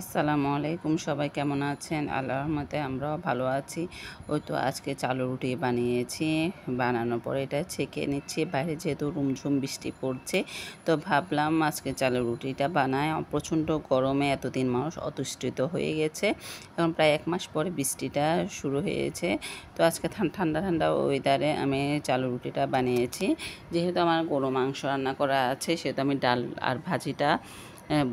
আসসালামু আলাইকুম সবাই কেমন আছেন আল্লাহর মতে আমরাও ভালো আছি ওই তো আজকে চালু রুটি বানিয়েছি বানানোর পরে এটা ছেঁকে নিচ্ছি বাইরে যেহেতু রুমঝুম বৃষ্টি পড়ছে তো ভাবলাম আজকে চালু রুটিটা বানায় প্রচণ্ড গরমে এতদিন মানুষ অতিষ্ঠিত হয়ে গেছে এখন প্রায় এক মাস পরে বৃষ্টিটা শুরু হয়েছে তো আজকে ঠান্ডা ঠান্ডা ওয়েদারে আমি চালু রুটিটা বানিয়েছি যেহেতু আমার গরু মাংস রান্না করা আছে সেহেতু আমি ডাল আর ভাজিটা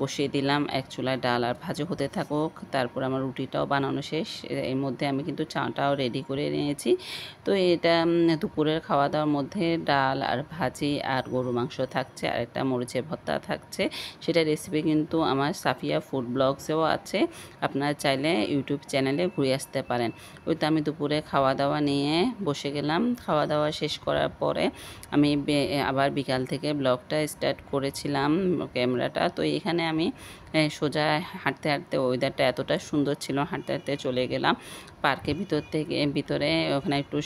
বসিয়ে দিলাম এক চুলায় ডাল আর ভাজা হতে থাকুক তারপর আমার রুটিটাও বানানো শেষ এর মধ্যে আমি কিন্তু চাটাও রেডি করে নিয়েছি তো এটা দুপুরের খাওয়া দাওয়ার মধ্যে ডাল আর ভাজি আর গরু মাংস থাকছে আর একটা মরিচের ভর্তা থাকছে সেটা রেসিপি কিন্তু আমার সাফিয়া ফুড ব্লগসেও আছে আপনারা চাইলে ইউটিউব চ্যানেলে ঘুরে আসতে পারেন ওই তো আমি দুপুরে খাওয়া দাওয়া নিয়ে বসে গেলাম খাওয়া দাওয়া শেষ করার পরে আমি আবার বিকাল থেকে ব্লগটা স্টার্ট করেছিলাম ক্যামেরাটা তো এখানে এখানে আমি সোজা হাঁটতে হাঁটতে ওয়েদারটা এতটা সুন্দর ছিল হাঁটতে হাঁটতে চলে গেলাম পার্কের ভিতর থেকে ভিতরে ওখানে একটু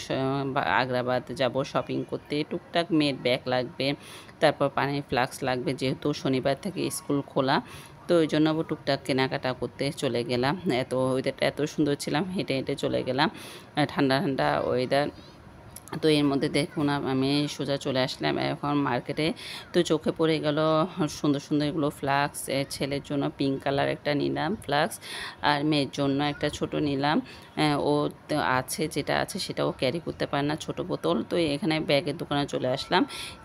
আগ্রাবাদ যাব শপিং করতে টুকটাক মেয়ের ব্যাগ লাগবে তারপর পানির ফ্লাক্স লাগবে যেহেতু শনিবার থেকে স্কুল খোলা তো ওই জন্য টুকটাক কেনাকাটা করতে চলে গেলাম এত ওয়েদারটা এত সুন্দর ছিলাম হেঁটে হেঁটে চলে গেলাম ঠান্ডা ঠান্ডা ওয়েদার তো এর মধ্যে দেখুন আমি সোজা চলে আসলাম এখন মার্কেটে তো চোখে পড়ে গেল সুন্দর সুন্দর এগুলো ফ্লাক্স ছেলের জন্য পিঙ্ক কালার একটা নিলাম ফ্লাক্স আর মেয়ের জন্য একটা ছোট নিলাম ও আছে যেটা আছে সেটা ও ক্যারি করতে পারে না ছোট বোতল তো এখানে ব্যাগের দোকানে চলে আসলাম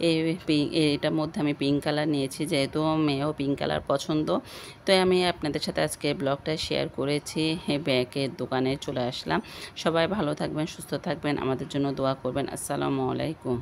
এই এটার মধ্যে আমি পিঙ্ক কালার নিয়েছি যেহেতু মেয়েও পিঙ্ক কালার পছন্দ তো আমি আপনাদের সাথে আজকে ব্লগটা শেয়ার করেছি ব্যাগের দোকানে চলে আসলাম সবাই ভালো থাকবেন সুস্থ থাকবেন আমাদের জন্য দোয়া করবেন করবেন আসসালামু আলাইকুম